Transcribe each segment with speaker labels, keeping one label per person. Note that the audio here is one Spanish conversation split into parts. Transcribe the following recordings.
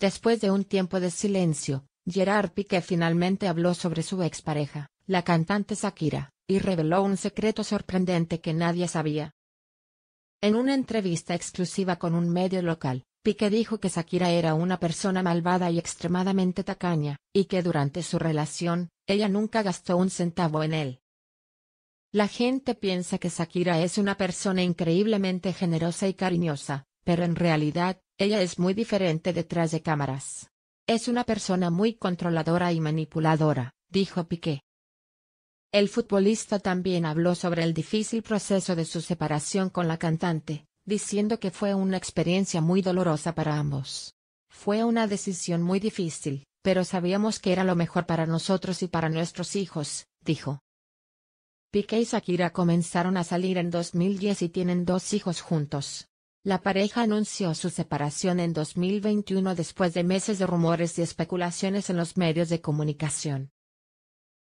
Speaker 1: Después de un tiempo de silencio, Gerard Piqué finalmente habló sobre su expareja, la cantante Shakira, y reveló un secreto sorprendente que nadie sabía. En una entrevista exclusiva con un medio local, Piqué dijo que Shakira era una persona malvada y extremadamente tacaña, y que durante su relación, ella nunca gastó un centavo en él. La gente piensa que Shakira es una persona increíblemente generosa y cariñosa, pero en realidad, ella es muy diferente detrás de cámaras. Es una persona muy controladora y manipuladora, dijo Piqué. El futbolista también habló sobre el difícil proceso de su separación con la cantante, diciendo que fue una experiencia muy dolorosa para ambos. Fue una decisión muy difícil, pero sabíamos que era lo mejor para nosotros y para nuestros hijos, dijo. Piqué y Shakira comenzaron a salir en 2010 y tienen dos hijos juntos. La pareja anunció su separación en 2021 después de meses de rumores y especulaciones en los medios de comunicación.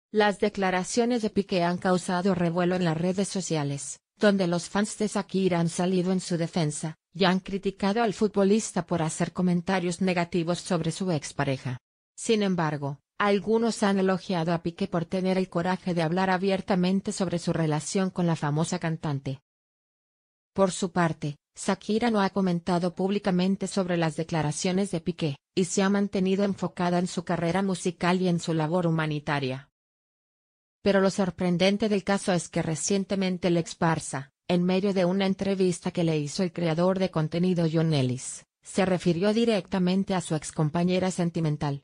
Speaker 1: Las declaraciones de Piqué han causado revuelo en las redes sociales, donde los fans de Shakira han salido en su defensa, y han criticado al futbolista por hacer comentarios negativos sobre su expareja. Sin embargo, algunos han elogiado a Piqué por tener el coraje de hablar abiertamente sobre su relación con la famosa cantante. Por su parte, Shakira no ha comentado públicamente sobre las declaraciones de Piqué, y se ha mantenido enfocada en su carrera musical y en su labor humanitaria. Pero lo sorprendente del caso es que recientemente el exparsa, en medio de una entrevista que le hizo el creador de contenido John Ellis, se refirió directamente a su excompañera sentimental.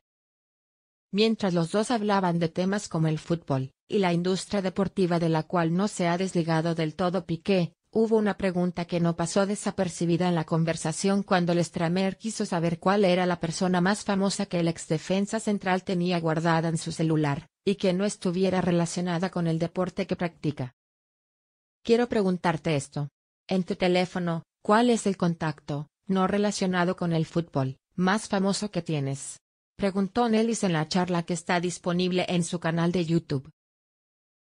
Speaker 1: Mientras los dos hablaban de temas como el fútbol, y la industria deportiva de la cual no se ha desligado del todo Piqué, Hubo una pregunta que no pasó desapercibida en la conversación cuando Lestramer quiso saber cuál era la persona más famosa que el ex defensa central tenía guardada en su celular, y que no estuviera relacionada con el deporte que practica. Quiero preguntarte esto. En tu teléfono, ¿cuál es el contacto, no relacionado con el fútbol, más famoso que tienes? Preguntó Nellis en la charla que está disponible en su canal de YouTube.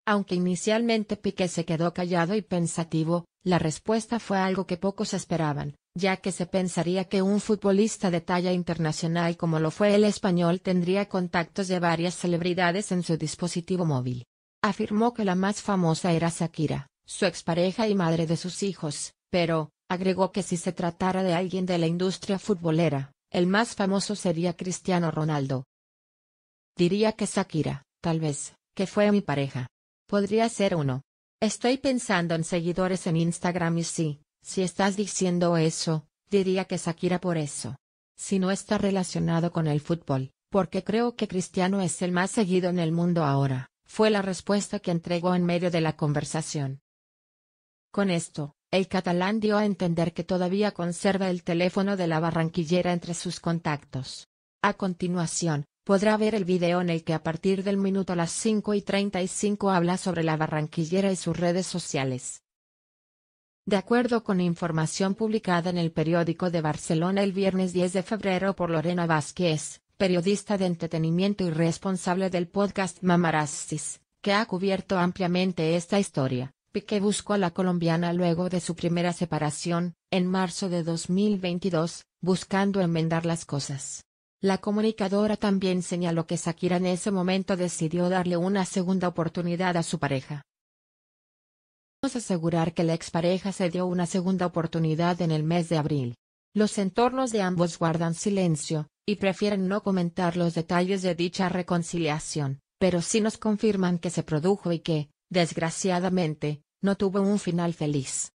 Speaker 1: Aunque inicialmente Piqué se quedó callado y pensativo, la respuesta fue algo que pocos esperaban, ya que se pensaría que un futbolista de talla internacional como lo fue el español tendría contactos de varias celebridades en su dispositivo móvil. Afirmó que la más famosa era Shakira, su expareja y madre de sus hijos, pero, agregó que si se tratara de alguien de la industria futbolera, el más famoso sería Cristiano Ronaldo. Diría que Shakira, tal vez, que fue mi pareja. Podría ser uno, Estoy pensando en seguidores en Instagram y sí, si estás diciendo eso, diría que Shakira por eso. Si no está relacionado con el fútbol, porque creo que Cristiano es el más seguido en el mundo ahora, fue la respuesta que entregó en medio de la conversación. Con esto, el catalán dio a entender que todavía conserva el teléfono de la barranquillera entre sus contactos. A continuación, podrá ver el video en el que a partir del minuto a las 5 y 35 habla sobre la barranquillera y sus redes sociales. De acuerdo con información publicada en el periódico de Barcelona el viernes 10 de febrero por Lorena Vázquez, periodista de entretenimiento y responsable del podcast Mamarastis, que ha cubierto ampliamente esta historia, Piqué buscó a la colombiana luego de su primera separación, en marzo de 2022, buscando enmendar las cosas. La comunicadora también señaló que Shakira en ese momento decidió darle una segunda oportunidad a su pareja. Vamos asegurar que la expareja se dio una segunda oportunidad en el mes de abril. Los entornos de ambos guardan silencio, y prefieren no comentar los detalles de dicha reconciliación, pero sí nos confirman que se produjo y que, desgraciadamente, no tuvo un final feliz.